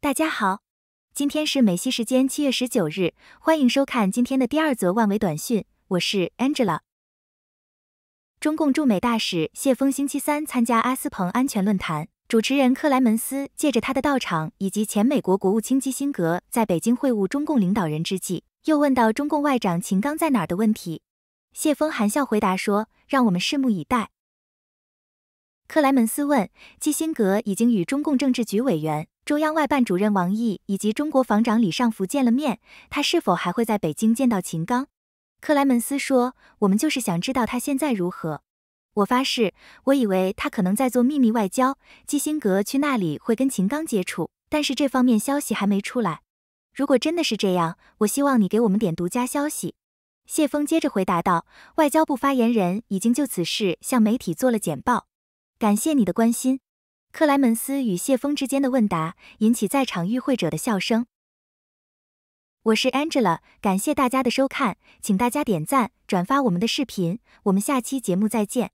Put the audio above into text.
大家好，今天是美西时间七月十九日，欢迎收看今天的第二则万维短讯，我是 Angela。中共驻美大使谢锋星期三参加阿斯彭安全论坛，主持人克莱门斯借着他的到场以及前美国国务卿基辛格在北京会晤中共领导人之际，又问到中共外长秦刚在哪儿的问题，谢锋含笑回答说：“让我们拭目以待。”克莱门斯问基辛格，已经与中共政治局委员、中央外办主任王毅以及中国防长李尚福见了面，他是否还会在北京见到秦刚？克莱门斯说，我们就是想知道他现在如何。我发誓，我以为他可能在做秘密外交，基辛格去那里会跟秦刚接触，但是这方面消息还没出来。如果真的是这样，我希望你给我们点独家消息。谢峰接着回答道，外交部发言人已经就此事向媒体做了简报。感谢你的关心。克莱门斯与谢峰之间的问答引起在场与会者的笑声。我是 Angela，感谢大家的收看，请大家点赞、转发我们的视频，我们下期节目再见。